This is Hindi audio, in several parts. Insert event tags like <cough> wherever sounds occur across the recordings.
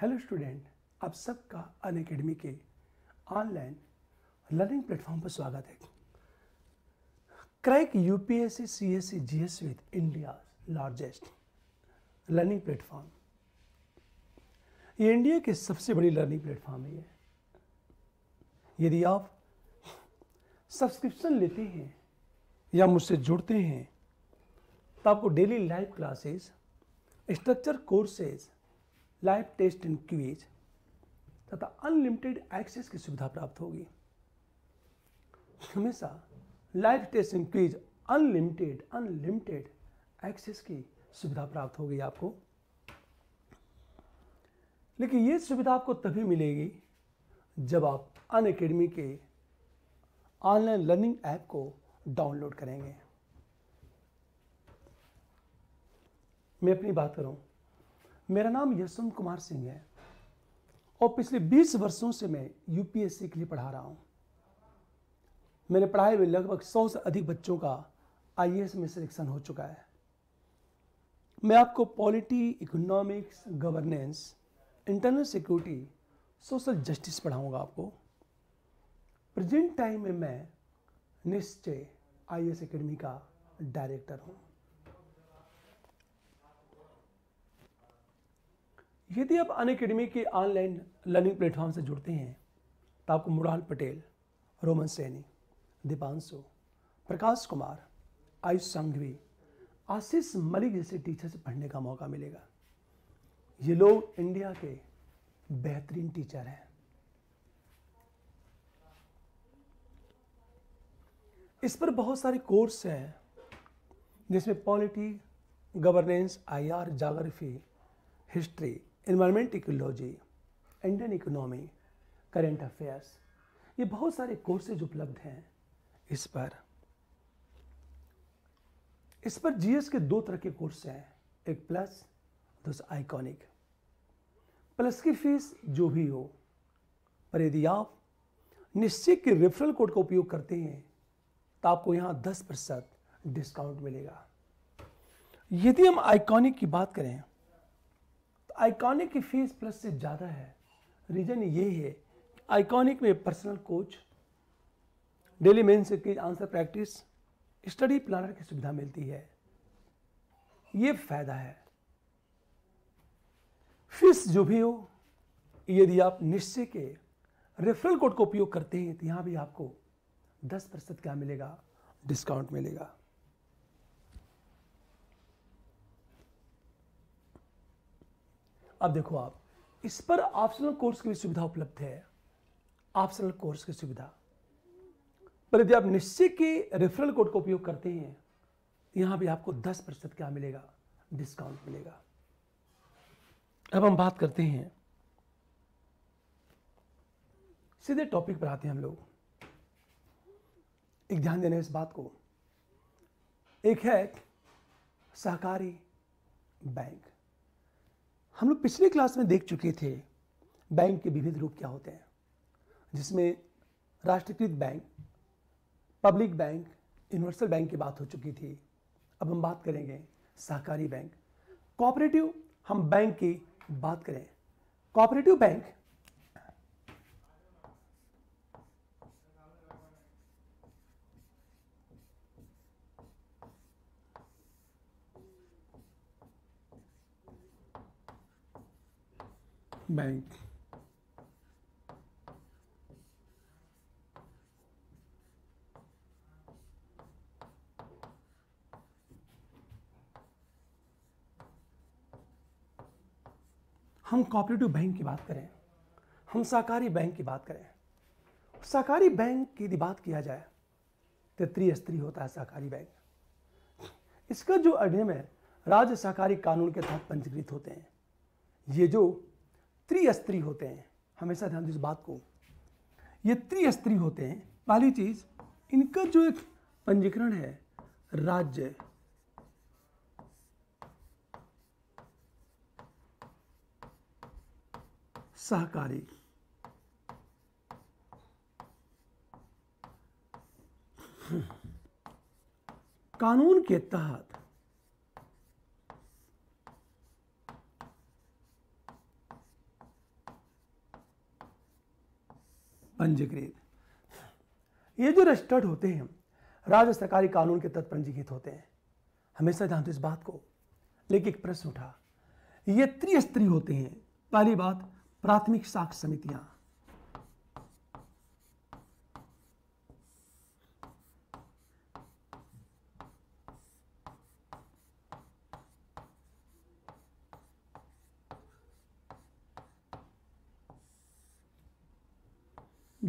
हेलो स्टूडेंट आप सबका अन अकेडमी के ऑनलाइन लर्निंग प्लेटफॉर्म पर स्वागत है crack UPSC G S with India largest learning platform ये इंडिया की सबसे बड़ी लर्निंग प्लेटफॉर्म है ये यदि आप सब्सक्रिप्शन लेते हैं या मुझसे जुड़ते हैं तो आपको daily live classes structure courses live test and quiz तथा अनलिमिटेड एक्सेस की सुविधा प्राप्त होगी हमेशा live test and quiz unlimited unlimited access की सुविधा प्राप्त होगी आपको लेकिन ये सुविधा आपको तभी मिलेगी जब आप अन अकेडमी के ऑनलाइन लर्निंग ऐप को डाउनलोड करेंगे मैं अपनी बात करूं मेरा नाम यशवंत कुमार सिंह है और पिछले 20 वर्षों से मैं यूपीएससी के लिए पढ़ा रहा हूँ मैंने पढ़ाई में लगभग 100 से अधिक बच्चों का आई में सिलेक्शन हो चुका है मैं आपको polity economics governance internal security social justice पढ़ाऊंगा आपको प्रेजेंट टाइम में मैं निश्चय आई एस अकेडमी का डायरेक्टर हूँ यदि आप अन अकेडमी के ऑनलाइन लर्निंग प्लेटफॉर्म से जुड़ते हैं तो आपको मुराल पटेल रोमन सैनी दीपांशु प्रकाश कुमार आयुष संघवी आशीष मलिक जैसे टीचर से पढ़ने का मौका मिलेगा ये लोग इंडिया के बेहतरीन टीचर हैं इस पर बहुत सारे कोर्स हैं जिसमें polity governance IR R history environment ecology Indian economy current affairs ये बहुत सारे कोर्सेज उपलब्ध हैं इस पर इस पर जीएस के दो तरह के कोर्स हैं एक प्लस दूसरा आइकॉनिक प्लस की फीस जो भी हो पर यदि आप निश्चित के रेफरल कोड का उपयोग करते हैं तो आपको यहाँ दस प्रतिशत डिस्काउंट मिलेगा यदि हम आइकॉनिक की बात करें आइकॉनिक की फीस प्लस से ज़्यादा है रीज़न ये है आइकॉनिक में पर्सनल कोच डेली मेन्स की आंसर प्रैक्टिस स्टडी प्लानर की सुविधा मिलती है ये फ़ायदा है फीस जो भी हो यदि आप निश्चय के रेफरल कोड का को उपयोग करते हैं तो यहाँ भी आपको 10 प्रतिशत क्या मिलेगा डिस्काउंट मिलेगा अब देखो आप इस पर ऑप्शनल कोर्स की भी सुविधा उपलब्ध है ऑप्शनल कोर्स की सुविधा पर यदि आप निश्चय के रेफरल कोड का उपयोग करते हैं यहां भी आपको 10 प्रतिशत क्या मिलेगा डिस्काउंट मिलेगा अब हम बात करते हैं सीधे टॉपिक पर आते हैं हम लोग एक ध्यान देने इस बात को एक है सहकारी बैंक हम लोग पिछले क्लास में देख चुके थे बैंक के विविध रूप क्या होते हैं जिसमें राष्ट्रीयकृत bank public bank universal bank की बात हो चुकी थी अब हम बात करेंगे सहकारी बैंक कोऑपरेटिव हम बैंक की बात करें कोऑपरेटिव बैंक बैंक हम कॉपरेटिव बैंक की बात करें हम सहकारी बैंक की बात करें सहकारी बैंक की यदि बात किया जाए तो त्रिस्त्री होता है सहकारी बैंक इसका जो अधिनियम है राज्य सहकारी कानून के तहत पंजीकृत होते हैं ये जो त्रिस्त्री होते हैं हमेशा ध्यान इस बात को ये त्रिस्त्री होते हैं पहली चीज इनका जो एक पंजीकरण है राज्य सहकारी कानून के तहत पंजीकृत ये जो रजिस्टर्ड होते हैं राज्य सरकारी कानून के तहत पंजीकृत होते हैं हमेशा जानते तो इस बात को लेकिन एक प्रश्न उठा ये त्रिस्तरीय होते हैं पहली बात प्राथमिक साख समितियां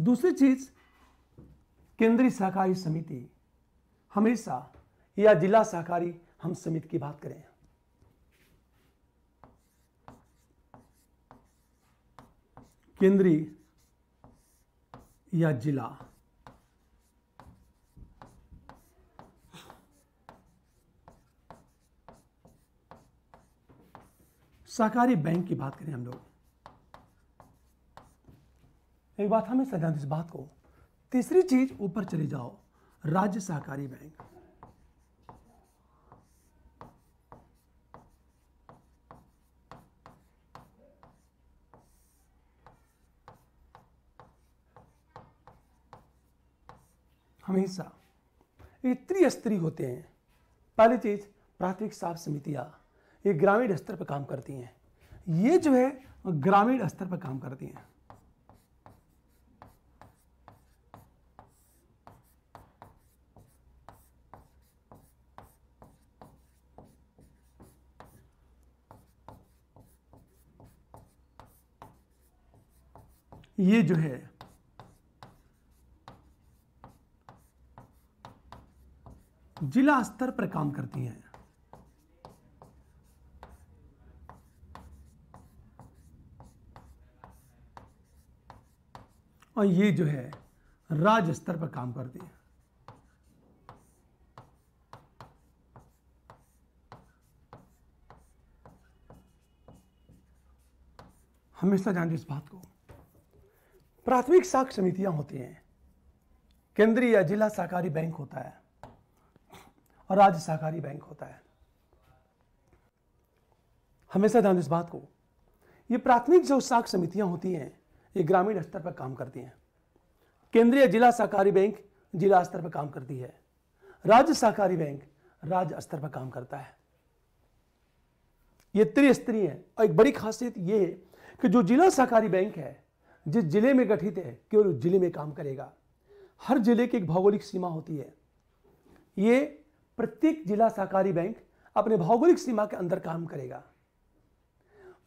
दूसरी चीज केंद्रीय सहकारी समिति हमेशा या जिला सहकारी हम समिति की बात करें केंद्रीय या जिला सहकारी बैंक की बात करें हम लोग एक बात हमें सिद्धांत इस बात को तीसरी चीज ऊपर चले जाओ राज्य सहकारी बैंक हमेशा ये त्रिस्तरीय होते हैं पहली चीज प्राथमिक साफ समितियां ये ग्रामीण स्तर पर काम करती हैं ये जो है ग्रामीण स्तर पर काम करती हैं ये जो है जिला स्तर पर काम करती हैं और ये जो है राज्य स्तर पर काम करती है हमेशा जानते इस बात को प्राथमिक साख समितियां होती हैं केंद्रीय या जिला सहकारी बैंक होता है और राज्य सहकारी बैंक होता है हमेशा ध्यान इस बात को ये प्राथमिक जो साख समितियां होती हैं ये ग्रामीण स्तर पर काम करती हैं केंद्रीय जिला सहकारी बैंक जिला स्तर पर काम करती है राज्य सहकारी बैंक राज्य स्तर पर काम करता है ये त्रिस्तरीय है और एक बड़ी खासियत ये है कि जो जिला सहकारी बैंक है जिस जिले में गठित है केवल उस जिले में काम करेगा हर जिले की एक भौगोलिक सीमा होती है ये प्रत्येक जिला सहकारी बैंक अपने भौगोलिक सीमा के अंदर काम करेगा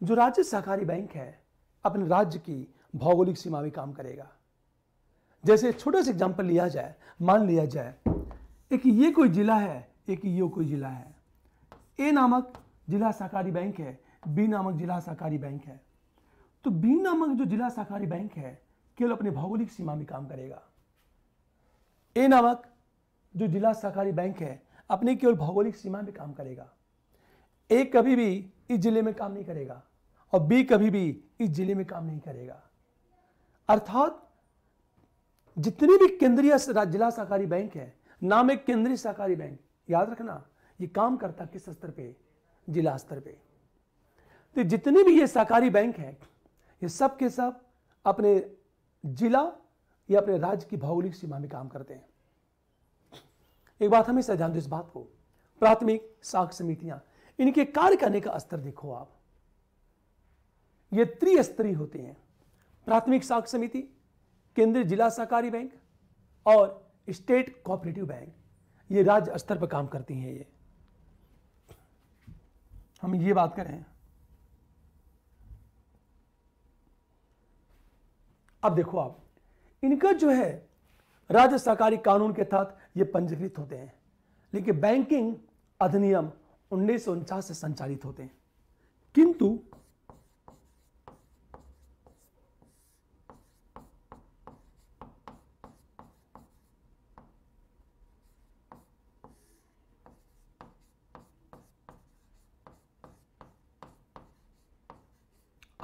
जो राज्य सहकारी बैंक है अपने राज्य की भौगोलिक सीमा में काम करेगा जैसे छोटा सा एग्जाम्पल लिया जाए मान लिया जाए एक ये कोई जिला है एक ये कोई जिला है ए नामक जिला सहकारी बैंक है बी नामक जिला सहकारी बैंक है तो बी नामक जो जिला सहकारी बैंक है केवल अपनी भौगोलिक सीमा में काम करेगा ए नामक जो जिला सहकारी बैंक है अपने केवल भौगोलिक सीमा में काम करेगा ए कभी भी इस जिले में काम नहीं करेगा और बी कभी भी इस जिले में काम नहीं करेगा अर्थात जितने भी केंद्रीय जिला सहकारी बैंक है नाम एक केंद्रीय सहकारी बैंक याद रखना ये काम करता किस स्तर पे जिला स्तर पे तो जितने भी ये सहकारी बैंक हैं ये सब के सब अपने जिला या अपने राज्य की भौगोलिक सीमा में काम करते हैं एक बात हमेशा ध्यान दो इस बात को प्राथमिक साख समितियां इनके कार्य करने का स्तर देखो आप ये त्रिस्तरीय होते हैं प्राथमिक साख समिति केंद्रीय जिला सहकारी बैंक और स्टेट कोऑपरेटिव बैंक ये राज्य स्तर पर काम करती हैं ये हम ये बात करें अब देखो आप इनका जो है राज्य सहकारी कानून के तहत ये पंजीकृत होते हैं लेकिन बैंकिंग अधिनियम उन्नीस से संचालित होते हैं किंतु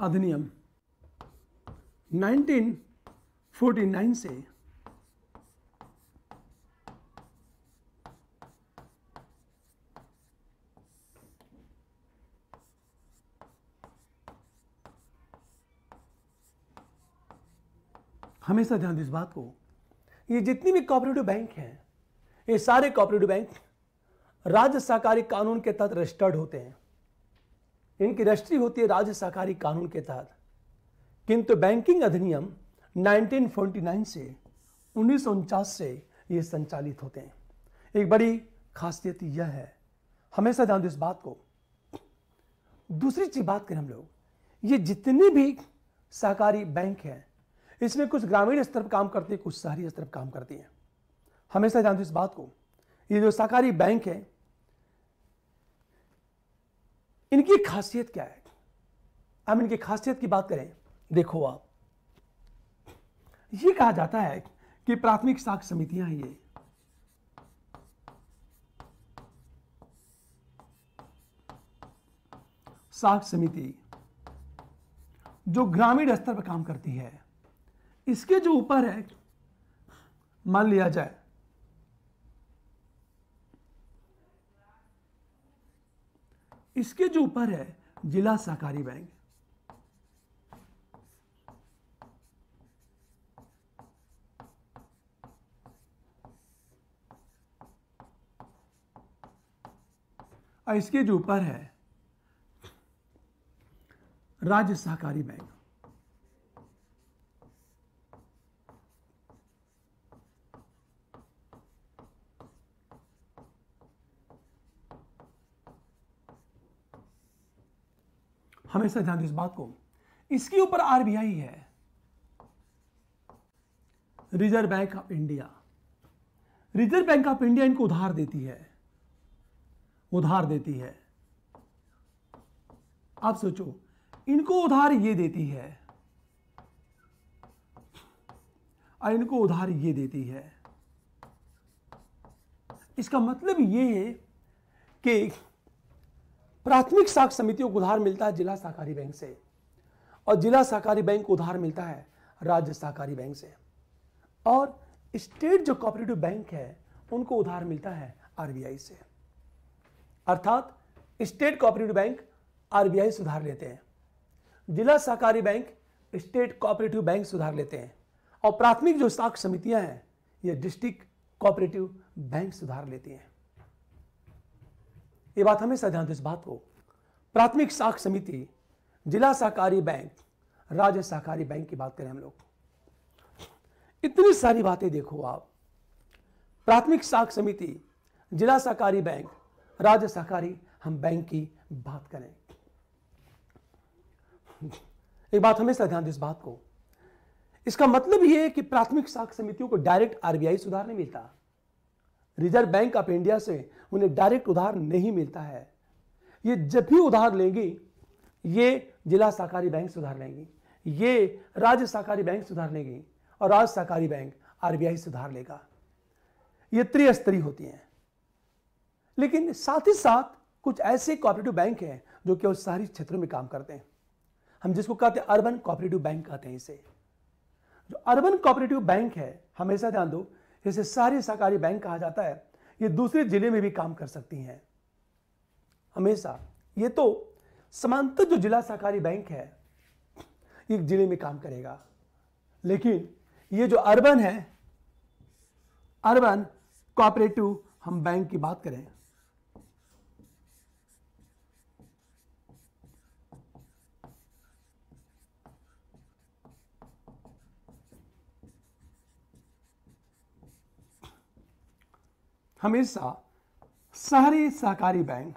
अधिनियम 1949 से हमेशा ध्यान इस बात को ये जितनी भी कॉपरेटिव बैंक हैं ये सारे कॉपरेटिव बैंक राज्य सहकारी कानून के तहत रजिस्टर्ड होते हैं इनकी रजिस्ट्री होती है राज्य सहकारी कानून के तहत किंतु बैंकिंग अधिनियम 1949 से उन्नीस से ये संचालित होते हैं एक बड़ी खासियत यह है हमेशा ध्यान दो इस बात को दूसरी चीज बात करें हम लोग ये जितने भी सहकारी बैंक हैं इसमें कुछ ग्रामीण स्तर पर काम करते हैं कुछ शहरी स्तर पर काम करती हैं हमेशा ध्यान दो इस बात को ये जो सहकारी बैंक है इनकी खासियत क्या है हम इनकी खासियत की बात करें देखो आप ये कहा जाता है कि प्राथमिक साख समितियां ये साख समिति जो ग्रामीण स्तर पर काम करती है इसके जो ऊपर है मान लिया जाए इसके जो ऊपर है जिला सहकारी बैंक इसके जो ऊपर है राज्य सहकारी बैंक हमेशा ध्यान दें इस बात को इसके ऊपर आरबीआई है reserve bank of India reserve bank of India इनको उधार देती है उधार देती है आप सोचो इनको उधार ये देती है और इनको उधार ये देती है इसका मतलब ये है कि प्राथमिक साख समितियों को उधार मिलता है जिला सहकारी बैंक से और जिला सहकारी बैंक को उधार मिलता है राज्य सहकारी बैंक से और स्टेट जो कॉपरेटिव बैंक है उनको उधार मिलता है आरबीआई से अर्थात स्टेट कोऑपरेटिव बैंक आरबीआई सुधार लेते हैं जिला सहकारी बैंक स्टेट कोऑपरेटिव बैंक सुधार लेते हैं और प्राथमिक जो साख समितियां हैं ये डिस्ट्रिक्ट कोऑपरेटिव बैंक सुधार लेती हैं ये बात हमेशा ध्यान इस बात को प्राथमिक साख समिति जिला सहकारी बैंक राज्य सहकारी बैंक की बात करें हम लोग इतनी सारी बातें देखो आप प्राथमिक साख समिति जिला सहकारी बैंक राज्य सहकारी हम बैंक की बात करें एक बात हमेशा ध्यान दें इस बात को इसका मतलब यह है कि प्राथमिक साख समितियों को डायरेक्ट आरबीआई सुधार नहीं मिलता रिजर्व बैंक ऑफ इंडिया से उन्हें डायरेक्ट उधार नहीं मिलता है ये जब भी उधार लेंगी ये जिला सहकारी बैंक सुधार लेंगी ये राज्य सहकारी बैंक सुधार लेंगी और राज्य सहकारी बैंक आरबीआई सुधार लेगा ये त्रिस्तरीय होती हैं लेकिन साथ ही साथ कुछ ऐसे कॉपरेटिव बैंक हैं जो कि उस सारी क्षेत्रों में काम करते हैं हम जिसको कहते हैं अर्बन कॉपरेटिव बैंक कहते हैं इसे जो अर्बन कॉपरेटिव बैंक है हमेशा ध्यान दो जैसे सारी सहकारी बैंक कहा जाता है ये दूसरे जिले में भी काम कर सकती हैं हमेशा ये तो समांतर जो जिला सहकारी बैंक है एक जिले में काम करेगा लेकिन ये जो अर्बन है अर्बन कॉपरेटिव हम बैंक की बात करें हमेशा शहरी सहकारी बैंक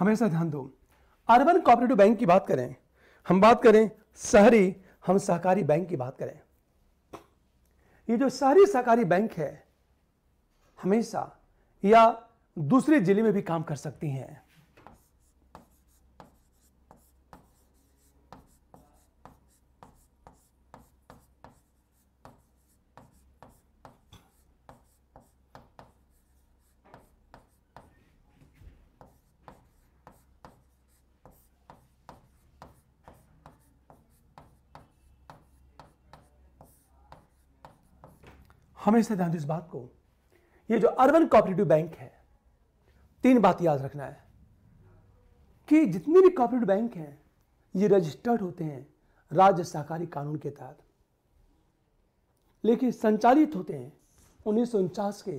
हमेशा ध्यान दो अर्बन कॉपरेटिव बैंक की बात करें हम बात करें शहरी हम सहकारी बैंक की बात करें ये जो शहरी सहकारी बैंक है हमेशा या दूसरे जिले में भी काम कर सकती हैं हमेशा ध्यान दो इस बात को ये जो अर्बन कॉपरेटिव बैंक है तीन बात याद रखना है कि जितने भी कॉपरेटिव बैंक हैं ये रजिस्टर्ड होते हैं राज्य सहकारी कानून के तहत लेकिन संचालित होते हैं उन्नीस के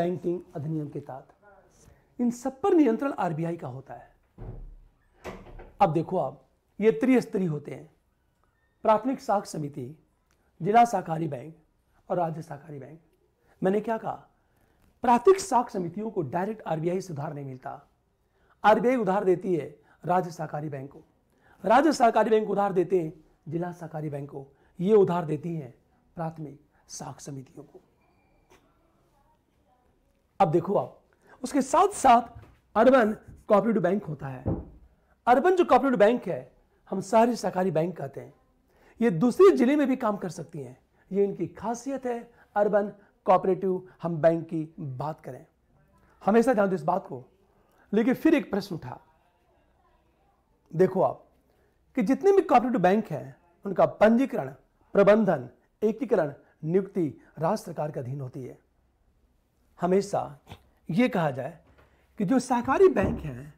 बैंकिंग अधिनियम के तहत इन सब पर नियंत्रण आरबीआई का होता है अब देखो आप ये त्रिस्तरीय होते हैं प्राथमिक साख समिति जिला सहकारी बैंक और राज्य सहकारी बैंक मैंने क्या कहा प्राथमिक साख समितियों को डायरेक्ट आरबीआई से उधार नहीं मिलता आरबीआई उधार देती है राज्य सहकारी बैंक को राज्य सहकारी बैंक उधार देते हैं जिला सहकारी बैंक को ये उधार देती है प्राथमिक साख समितियों को अब देखो आप उसके साथ साथ अर्बन कोऑपरेटिव बैंक होता है अर्बन जो कॉपरेटिव बैंक है हम सारी सहकारी बैंक कहते हैं ये दूसरे जिले में भी काम कर सकती हैं ये इनकी खासियत है अर्बन कोऑपरेटिव हम बैंक की बात करें हमेशा ध्यान दो इस बात को लेकिन फिर एक प्रश्न उठा देखो आप कि जितने भी कॉपरेटिव बैंक हैं उनका पंजीकरण प्रबंधन एकीकरण नियुक्ति राज्य सरकार के अधीन होती है हमेशा ये कहा जाए कि जो सहकारी बैंक हैं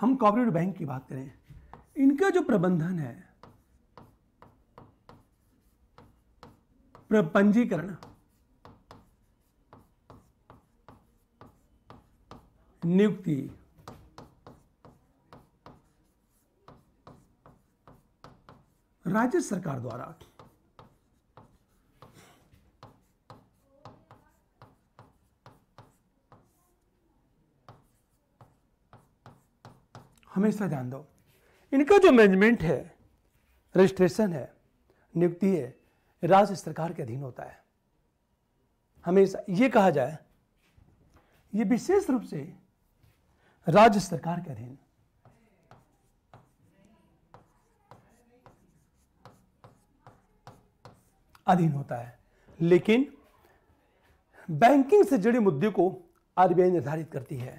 हम कोऑपरेटिव बैंक की बात करें इनका जो प्रबंधन है पंजीकरण नियुक्ति राज्य सरकार द्वारा हमेशा ध्यान दो इनका जो मैनेजमेंट है रजिस्ट्रेशन है नियुक्ति है राज्य सरकार के अधीन होता है हमेशा ये कहा जाए ये विशेष रूप से राज्य सरकार के अधीन अधीन होता है लेकिन बैंकिंग से जुड़े मुद्दे को आरबीआई निर्धारित करती है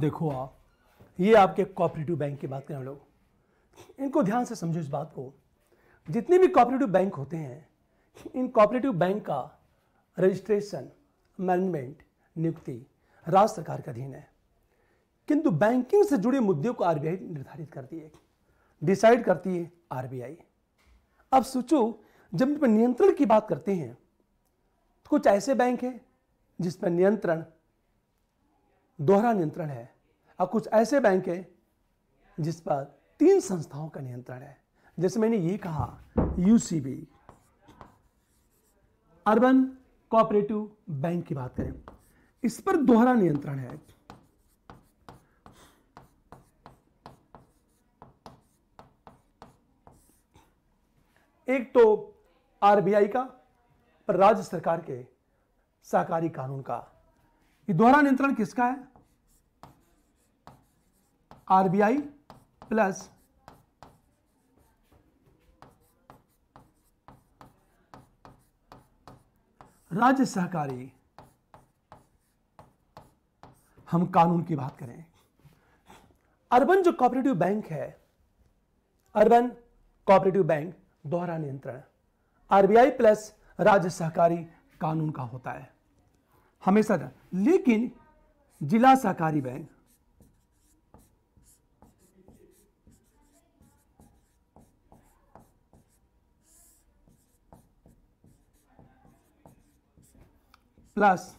देखो आप ये आपके कॉपरेटिव बैंक की बात करें हम लोग इनको ध्यान से समझो इस बात को जितने भी कॉपरेटिव बैंक होते हैं इन कॉपरेटिव बैंक का रजिस्ट्रेशन मैनेजमेंट नियुक्ति राज्य सरकार के अधीन है किंतु बैंकिंग से जुड़े मुद्दों को आरबीआई निर्धारित करती है डिसाइड करती है आरबीआई अब सोचो जब नियंत्रण की बात करते हैं तो कुछ ऐसे बैंक हैं जिस पर नियंत्रण दोहरा नियंत्रण है और कुछ ऐसे बैंक हैं जिस पर तीन संस्थाओं का नियंत्रण है जैसे मैंने ये कहा यूसीबी अर्बन कोऑपरेटिव बैंक की बात करें इस पर दोहरा नियंत्रण है एक तो आरबीआई का पर राज्य सरकार के सहकारी कानून का ये दोहरा नियंत्रण किसका है आरबीआई प्लस राज्य सहकारी हम कानून की बात करें अर्बन जो कॉपरेटिव बैंक है अर्बन कॉपरेटिव बैंक दोहरा नियंत्रण आरबीआई प्लस राज्य सहकारी कानून का होता है हमेशा था लेकिन जिला सहकारी बैंक प्लस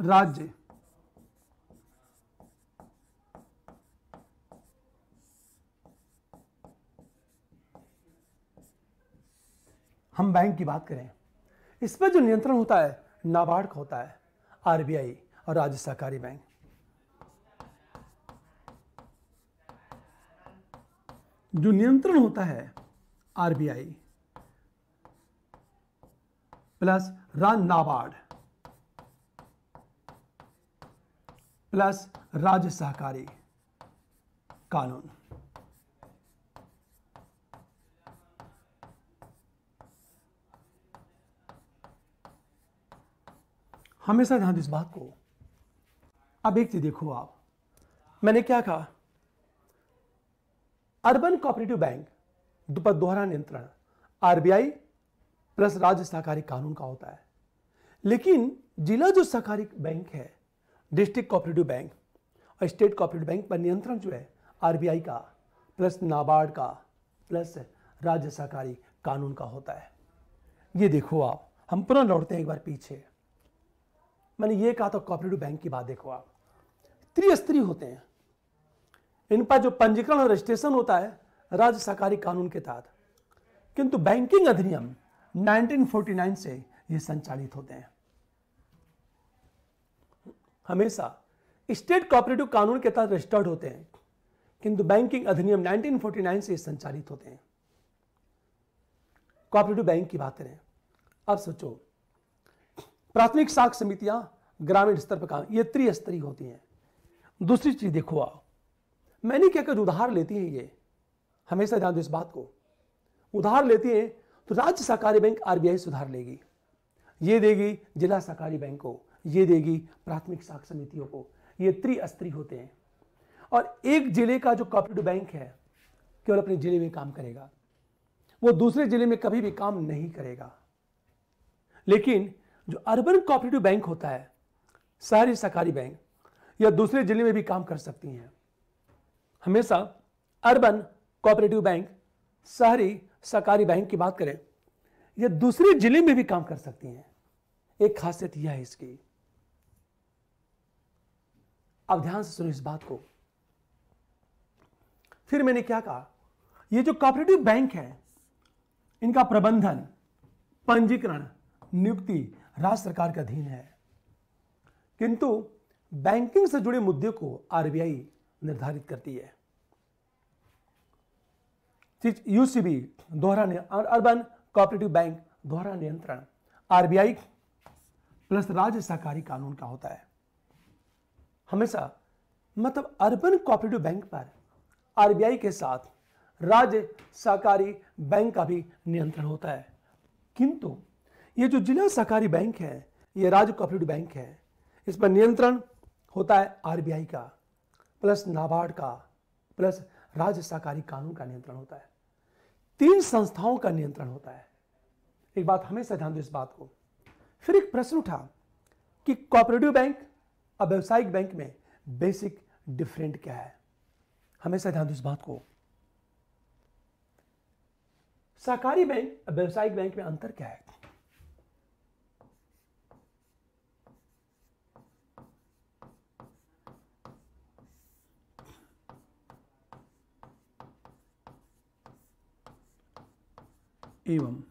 राज्य हम बैंक की बात करें इस पर जो नियंत्रण होता है नाबार्ड का होता है आरबीआई और राज्य सहकारी बैंक जो नियंत्रण होता है आरबीआई प्लस राज नाबार्ड प्लस राज्य सहकारी कानून हमेशा ध्यान इस बात को अब एक चीज देखो आप मैंने क्या कहा अर्बन कोऑपरेटिव बैंक पर दोहरा नियंत्रण आरबीआई प्लस राज्य सहकारी कानून का होता है लेकिन जिला जो सहकारी बैंक है डिस्ट्रिक्ट कोऑपरेटिव बैंक और स्टेट कोऑपरेटिव बैंक पर नियंत्रण जो है आरबीआई का प्लस नाबार्ड का प्लस राज्य सहकारी कानून का होता है ये देखो आप हम पुनः लौटते हैं एक बार पीछे मैंने ये कहा था कॉपरेटिव बैंक की बात देखो आप त्रिस्तरीय होते हैं इन पर जो पंजीकरण और रजिस्ट्रेशन होता है राज्य सहकारी कानून के तहत किंतु बैंकिंग अधिनियम 1949 से ये संचालित होते हैं हमेशा स्टेट कॉपरेटिव कानून के तहत रजिस्टर्ड होते हैं किंतु बैंकिंग अधिनियम 1949 से संचालित होते हैं कॉपरेटिव बैंक की बात करें अब सोचो प्राथमिक साख समितियां ग्रामीण स्तर पर काम ये त्रिस्तरीय होती हैं दूसरी चीज देखो आप मैंने क्या कर उधार लेती हैं ये हमेशा ध्यान दो इस बात को उधार लेती हैं तो राज्य सहकारी बैंक आरबीआई सुधार लेगी ये देगी जिला सहकारी बैंक को ये देगी प्राथमिक साख समितियों को ये त्रिस्तरीय होते हैं और एक जिले का जो कॉपरेटिव बैंक है केवल अपने जिले में काम करेगा वो दूसरे जिले में कभी भी काम नहीं करेगा लेकिन जो अर्बन कोऑपरेटिव बैंक होता है शहरी सहकारी बैंक या दूसरे जिले में भी काम कर सकती हैं हमेशा अर्बन कोऑपरेटिव बैंक शहरी सहकारी बैंक की बात करें या दूसरे जिले में भी काम कर सकती हैं एक खासियत यह है इसकी अब ध्यान से सुनो इस बात को फिर मैंने क्या कहा ये जो कॉपरेटिव बैंक है इनका प्रबंधन पंजीकरण नियुक्ति राज्य सरकार के अधीन है किंतु बैंकिंग से जुड़े मुद्दे को आरबीआई निर्धारित करती है यूसीबी दोहरा अर्बन कोऑपरेटिव बैंक दोहरा नियंत्रण आरबीआई प्लस राज्य सहकारी कानून का होता है हमेशा मतलब अर्बन कोऑपरेटिव बैंक पर आरबीआई के साथ राज्य सहकारी बैंक का भी नियंत्रण होता है किंतु ये जो जिला सहकारी बैंक है ये राज्य को बैंक है इस पर नियंत्रण होता है आरबीआई का प्लस नाबार्ड का प्लस राज्य सहकारी कानून का नियंत्रण होता है तीन संस्थाओं का नियंत्रण होता है एक बात हमेशा ध्यान दो इस बात को फिर एक प्रश्न उठा कि कॉपरेटिव बैंक और व्यावसायिक बैंक में बेसिक डिफरेंट क्या है हमेशा ध्यान दो इस बात को सहकारी बैंक और व्यावसायिक बैंक में अंतर क्या है एवं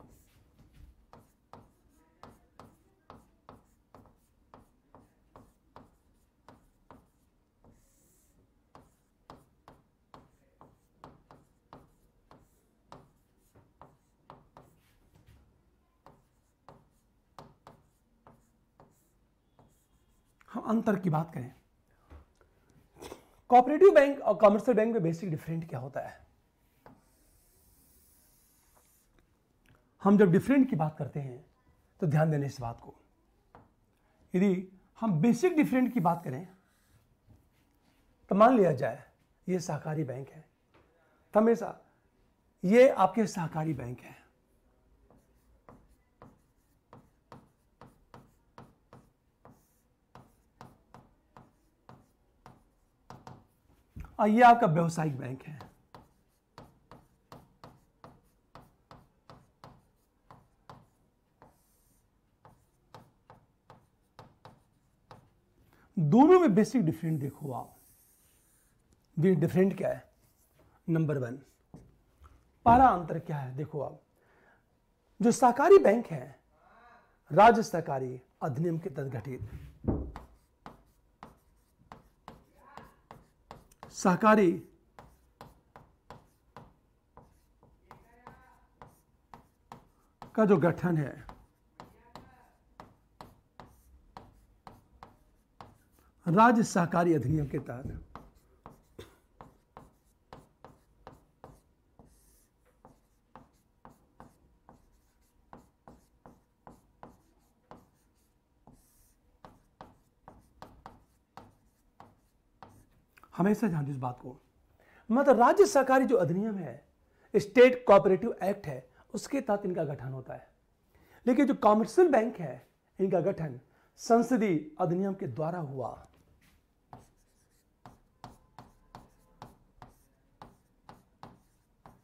हम अंतर की बात करें कॉपरेटिव बैंक और कॉमर्शियल बैंक में बेसिक डिफरेंट क्या होता है हम जब डिफरेंट की बात करते हैं तो ध्यान देने इस बात को यदि हम बेसिक डिफरेंट की बात करें तो मान लिया जाए ये सहकारी बैंक है तो हमेशा ये आपके सहकारी बैंक है और ये आपका व्यावसायिक बैंक है दोनों में बेसिक डिफरेंट देखो आप डिफरेंट क्या है नंबर वन पारा अंतर क्या है देखो आप जो सहकारी बैंक है राज्य सहकारी अधिनियम के तहत गठित सहकारी का जो गठन है राज्य सहकारी अधिनियम के तहत हमेशा ध्यान इस बात को मतलब राज्य सहकारी जो अधिनियम है स्टेट कोऑपरेटिव एक्ट है उसके तहत इनका गठन होता है लेकिन जो कॉमर्शियल बैंक है इनका गठन संसदीय अधिनियम के द्वारा हुआ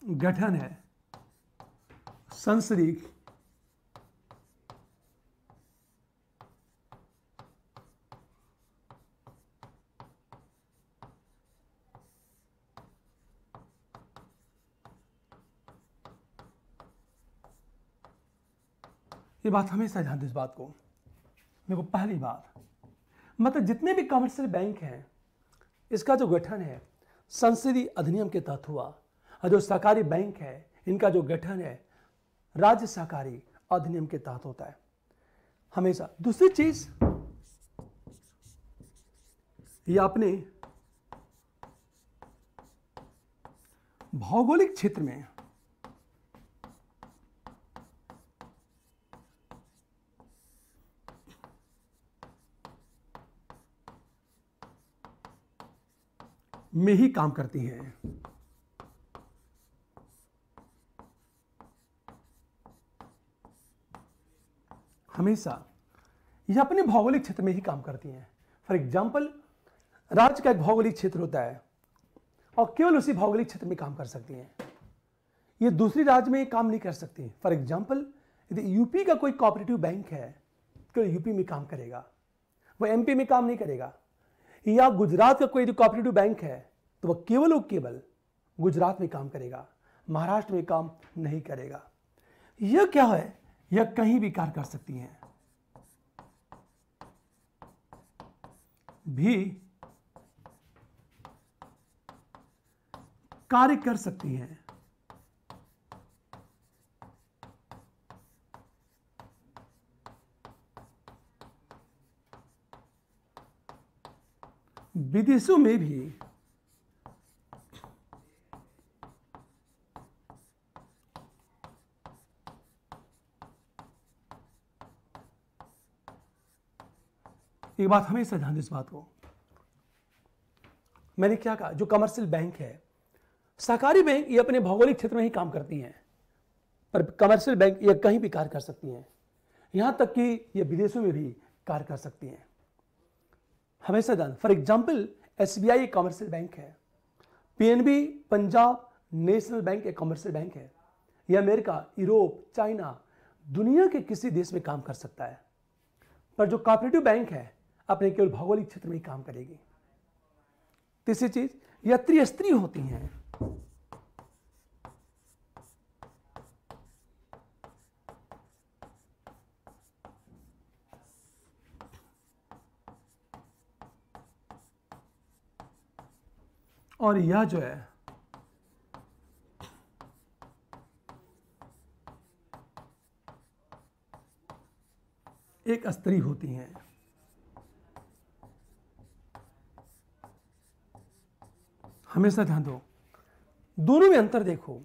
गठन है संसर्ग ये बात हमेशा ध्यान दें इस बात को मेरे को पहली बार मतलब जितने भी कमर्शियल बैंक हैं इसका जो गठन है संसदीय अधिनियम के तहत हुआ और जो सहकारी बैंक है इनका जो गठन है राज्य सहकारी अधिनियम के तहत होता है हमेशा दूसरी चीज ये अपने भौगोलिक क्षेत्र में में ही काम करती है हमेशा यह अपने भौगोलिक क्षेत्र में ही काम करती हैं फॉर एग्जाम्पल राज्य का एक भौगोलिक क्षेत्र होता है और केवल उसी भौगोलिक क्षेत्र में काम कर सकती हैं ये दूसरी राज्य में काम नहीं कर सकती फॉर एग्जाम्पल यदि यूपी का कोई कॉपरेटिव बैंक है केवल यूपी में काम करेगा वह एमपी में काम नहीं करेगा या गुजरात का कोई यदि कोऑपरेटिव बैंक है तो वह केवल और केवल गुजरात में काम करेगा महाराष्ट्र में काम नहीं करेगा यह क्या है या कहीं भी कार्य कर सकती हैं भी कार्य कर सकती हैं विदेशों में भी एक बात हमेशा ध्यान इस बात को मैंने क्या कहा जो कमर्शियल बैंक है सहकारी बैंक ये अपने भौगोलिक क्षेत्र में ही काम करती हैं पर कमर्शियल बैंक ये कहीं भी कार्य कर सकती हैं यहां तक कि ये विदेशों में भी कार्य कर सकती हैं हमेशा ध्यान for example S B I commercial bank है पीएनबी पंजाब नेशनल बैंक एक कॉमर्शियल बैंक है यह अमेरिका यूरोप चाइना दुनिया के किसी देश में काम कर सकता है पर जो कॉपरेटिव बैंक है अपने केवल भौगोलिक क्षेत्र में ही काम करेगी तीसरी चीज यह त्रिस्त्री होती हैं और यह जो है एक स्त्री होती हैं हमेशा ध्यान दो दोनों में अंतर देखो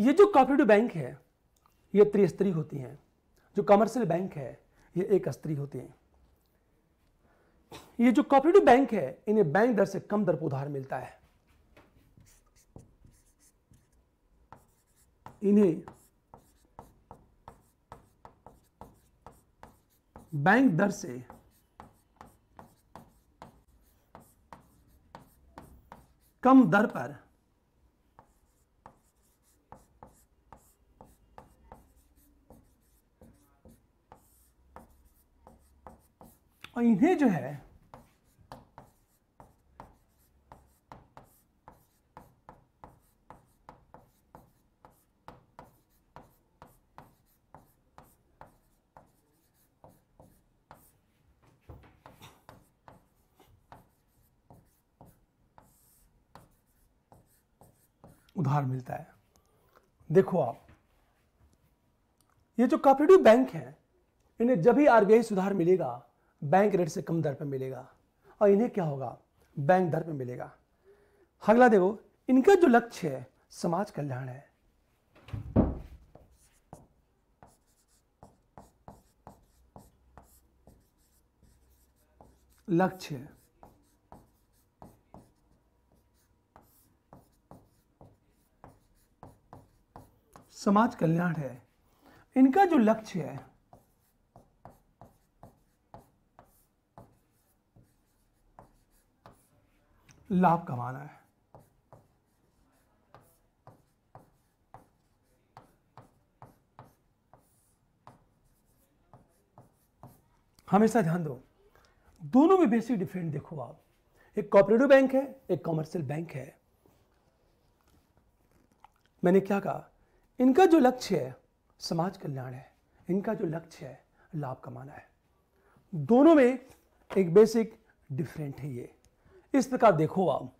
ये जो कॉपरेटिव बैंक है ये त्रिस्त्री होती हैं जो कमर्शियल बैंक है ये एक स्त्री होती हैं ये जो कॉपरेटिव बैंक है इन्हें बैंक दर से कम दर पर उधार मिलता है इन्हें बैंक दर से कम दर पर और इन्हें जो है उधार मिलता है देखो आप ये जो कॉपरेटिव बैंक है इन्हें जब भी आरबीआई सुधार मिलेगा बैंक रेट से कम दर पर मिलेगा और इन्हें क्या होगा बैंक दर पर मिलेगा अगला देखो इनका जो लक्ष्य है समाज कल्याण है लक्ष्य समाज कल्याण है इनका जो लक्ष्य है लाभ कमाना है हमेशा ध्यान दो दोनों में बेसिक डिफरेंट देखो आप एक कॉपरेटिव बैंक है एक कॉमर्शियल बैंक है मैंने क्या कहा इनका जो लक्ष्य है समाज कल्याण है इनका जो लक्ष्य है लाभ कमाना है दोनों में एक बेसिक डिफरेंट है ये इस प्रकार देखो आप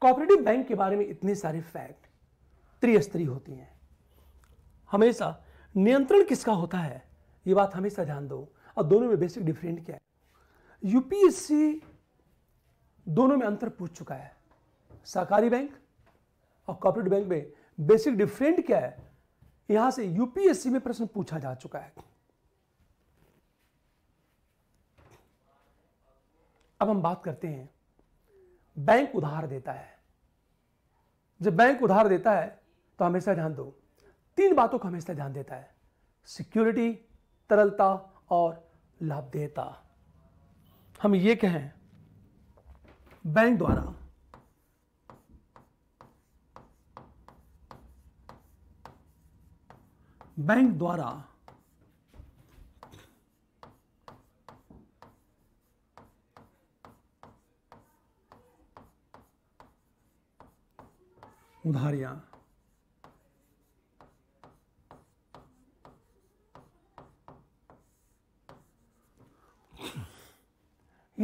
कॉपरेटिव बैंक के बारे में इतने सारे फैक्ट त्रिस्तरीय होती हैं हमेशा नियंत्रण किसका होता है ये बात हमेशा ध्यान दो और दोनों में बेसिक डिफरेंट क्या है यूपीएससी दोनों में अंतर पूछ चुका है सहकारी बैंक और कॉपरेट बैंक में बेसिक डिफरेंट क्या है यहां से यूपीएससी में प्रश्न पूछा जा चुका है अब हम बात करते हैं बैंक उधार देता है जब बैंक उधार देता है तो हमेशा ध्यान दो तीन बातों को हमेशा ध्यान देता है सिक्योरिटी तरलता और लाभदेयता हम ये कहें बैंक द्वारा बैंक द्वारा उधारियां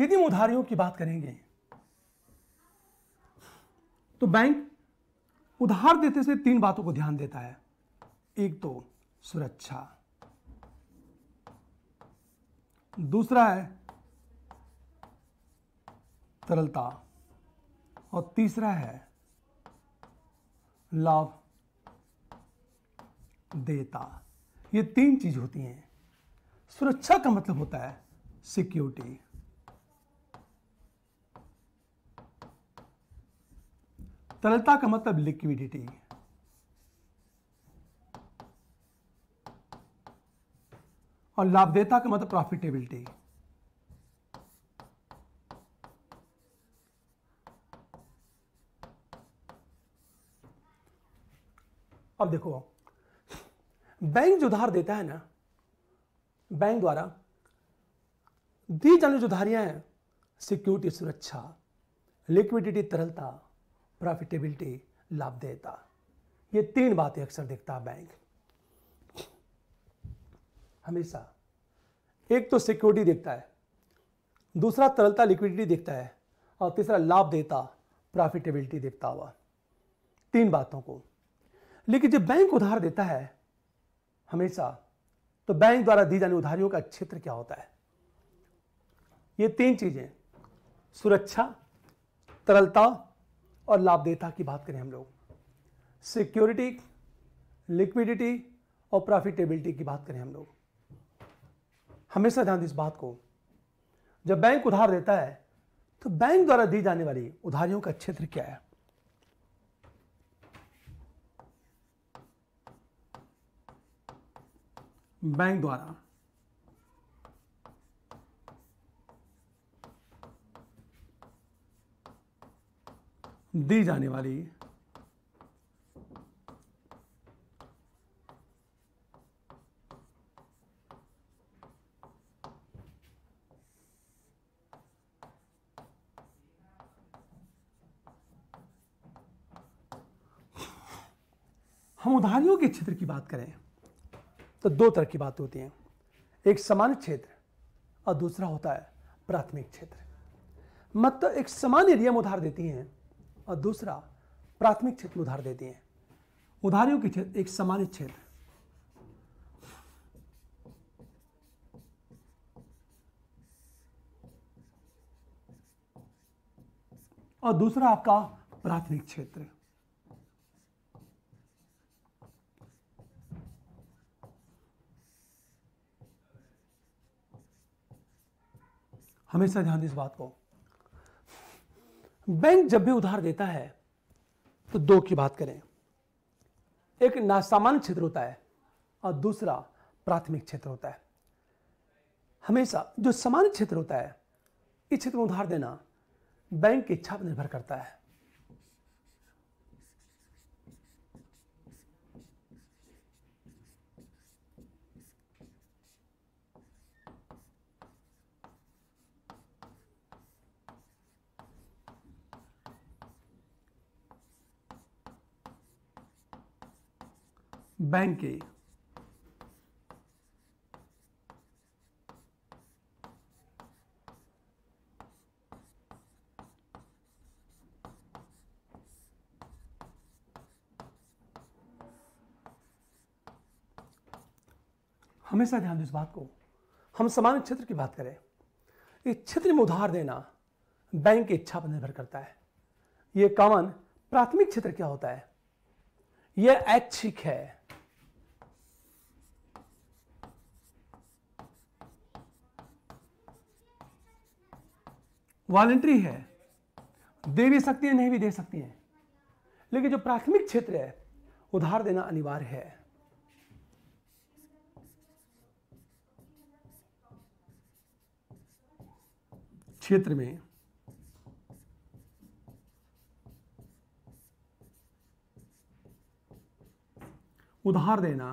यदि हम उधारियों की बात करेंगे तो बैंक उधार देते से तीन बातों को ध्यान देता है एक तो सुरक्षा दूसरा है तरलता और तीसरा है लाभ देता ये तीन चीज होती हैं सुरक्षा का मतलब होता है सिक्योरिटी तरलता का मतलब लिक्विडिटी और देता का मतलब प्रॉफिटेबिलिटी अब देखो बैंक जो उधार देता है ना बैंक द्वारा दी जाने जो उधारियां हैं सिक्योरिटी सुरक्षा लिक्विडिटी तरलता प्रॉफिटेबिलिटी लाभदेयता ये तीन बातें अक्सर देखता है बैंक हमेशा एक तो सिक्योरिटी देखता है दूसरा तरलता लिक्विडिटी देखता है और तीसरा लाभ देता प्रॉफिटेबिलिटी देखता हुआ तीन बातों को लेकिन जब बैंक उधार देता है हमेशा तो बैंक द्वारा दी जाने उधारियों का क्षेत्र क्या होता है ये तीन चीजें सुरक्षा तरलता और देता की बात करें हम लोग सिक्योरिटी लिक्विडिटी और प्रॉफिटेबिलिटी की बात करें हम लोग हमेशा ध्यान इस बात को जब बैंक उधार देता है तो बैंक द्वारा दी जाने वाली उधारियों का क्षेत्र क्या है बैंक द्वारा दी जाने वाली हम उधारियों के क्षेत्र की बात करें तो दो तरह की बात होती हैं एक सामान्य क्षेत्र और दूसरा होता है प्राथमिक क्षेत्र मतलब एक सामान्य एरिया में उधार देती हैं और दूसरा प्राथमिक क्षेत्र में उधार देती हैं उधारियों के क्षेत्र एक सामान्य क्षेत्र और दूसरा आपका प्राथमिक क्षेत्र हमेशा ध्यान इस बात को बैंक जब भी उधार देता है तो दो की बात करें एक नासामान्य क्षेत्र होता है और दूसरा प्राथमिक क्षेत्र होता है हमेशा जो सामान्य क्षेत्र होता है इस क्षेत्र में उधार देना बैंक की इच्छा पर निर्भर करता है बैंक के हमेशा ध्यान दो इस बात को हम सामान्य क्षेत्र की बात करें इस क्षेत्र में उधार देना बैंक की इच्छा पर निर्भर करता है यह कॉमन प्राथमिक क्षेत्र क्या होता है यह ऐच्छिक है वॉलेंट्री है दे भी सकती है नहीं भी दे सकती है लेकिन जो प्राथमिक क्षेत्र है उधार देना अनिवार्य है क्षेत्र में उधार देना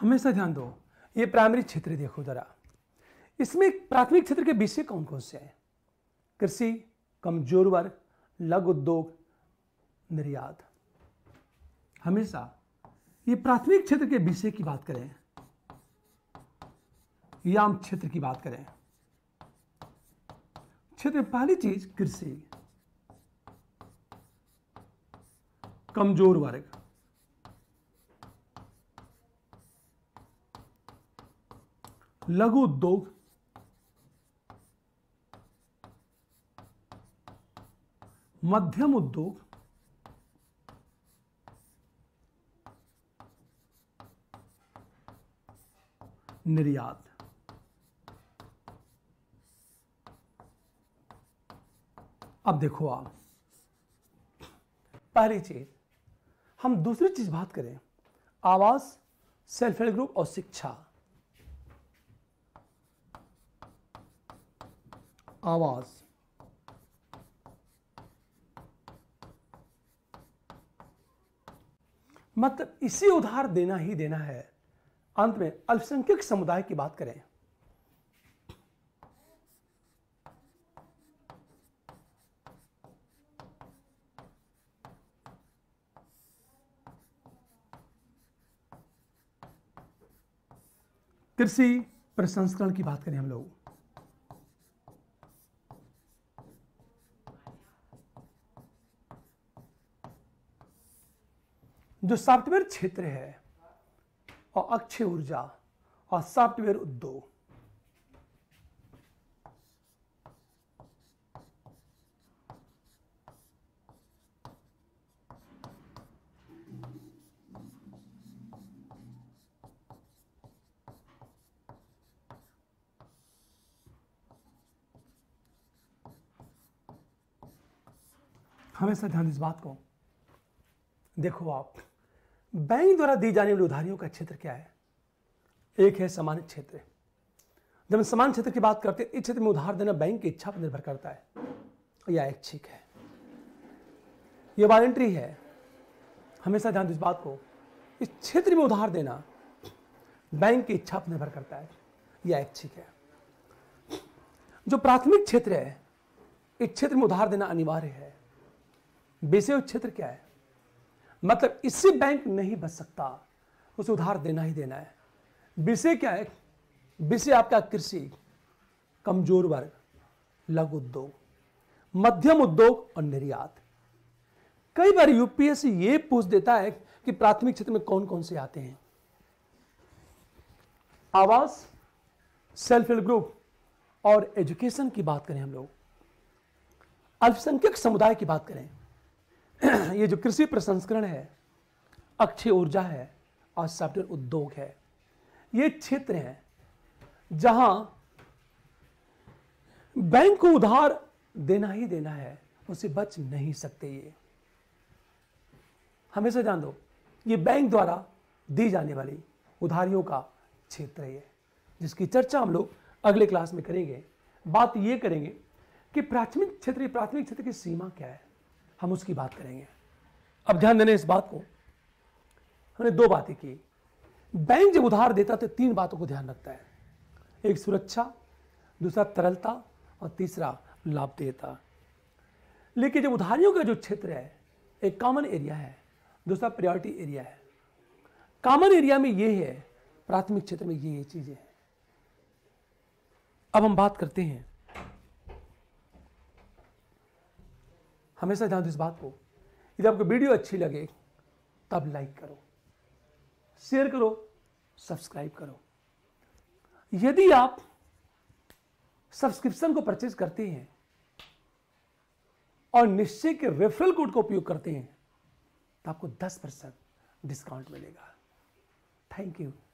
हमेशा ध्यान दो ये प्राइमरी क्षेत्र देखो जरा इसमें प्राथमिक क्षेत्र के विषय कौन कौन से हैं कृषि कमजोर वर्ग लघु उद्योग निर्यात हमेशा ये प्राथमिक क्षेत्र के विषय की बात करें या क्षेत्र की बात करें क्षेत्र पहली चीज कृषि कमजोर वर्ग लघु उद्योग मध्यम उद्योग निर्यात अब देखो आप पहली चीज हम दूसरी चीज बात करें आवास सेल्फ हेल्प ग्रुप और शिक्षा आवाज मतलब इसी उधार देना ही देना है अंत में अल्पसंख्यक समुदाय की बात करें कृषि प्रसंस्करण की बात करें हम लोग जो सॉफ्टवेयर क्षेत्र है और अक्षय ऊर्जा और सॉफ्टवेयर उद्योग हमेशा ध्यान इस बात को देखो आप बैंक द्वारा दी जाने वाली उधारियों का क्षेत्र क्या है एक है समान क्षेत्र जब हम समान क्षेत्र की बात करते हैं इस क्षेत्र में उधार देना बैंक की इच्छा पर निर्भर करता है यह ऐच्छिक है यह वॉलेंट्री है हमेशा ध्यान इस बात को इस क्षेत्र में उधार देना बैंक की इच्छा पर निर्भर करता है यह ऐच्छिक है जो प्राथमिक क्षेत्र है इस क्षेत्र में उधार देना अनिवार्य है विषय क्षेत्र क्या है मतलब इससे बैंक नहीं बच सकता उसे उधार देना ही देना है विषय क्या है विषय आपका कृषि कमजोर वर्ग लघु उद्योग मध्यम उद्योग और निर्यात कई बार यूपीएससी ये पूछ देता है कि प्राथमिक क्षेत्र में कौन कौन से आते हैं आवास सेल्फ हेल्प ग्रुप और एजुकेशन की बात करें हम लोग अल्पसंख्यक समुदाय की बात करें <clears throat> ये जो कृषि प्रसंस्करण है अक्षय ऊर्जा है और सॉफ्टवेयर उद्योग है ये क्षेत्र हैं जहां बैंक को उधार देना ही देना है उसे बच नहीं सकते ये हमेशा जान दो ये बैंक द्वारा दी जाने वाली उधारियों का क्षेत्र है जिसकी चर्चा हम लोग अगले क्लास में करेंगे बात ये करेंगे कि प्राथमिक क्षेत्र प्राथमिक क्षेत्र की सीमा क्या है हम उसकी बात करेंगे अब ध्यान देने इस बात को हमने दो बातें की बैंक जब उधार देता तो तीन बातों को ध्यान रखता है एक सुरक्षा दूसरा तरलता और तीसरा लाभ देता लेकिन जब उधारियों का जो क्षेत्र है एक कॉमन एरिया है दूसरा प्रायोरिटी एरिया है कॉमन एरिया में ये है प्राथमिक क्षेत्र में ये ये चीज़ें हैं अब हम बात करते हैं हमेशा ध्यान दो इस बात को यदि आपको वीडियो अच्छी लगे तब तो लाइक करो शेयर करो सब्सक्राइब करो यदि आप सब्सक्रिप्शन को परचेज करते हैं और निश्चय के रेफरल कोड का उपयोग करते हैं तो आपको 10 परसेंट डिस्काउंट मिलेगा थैंक यू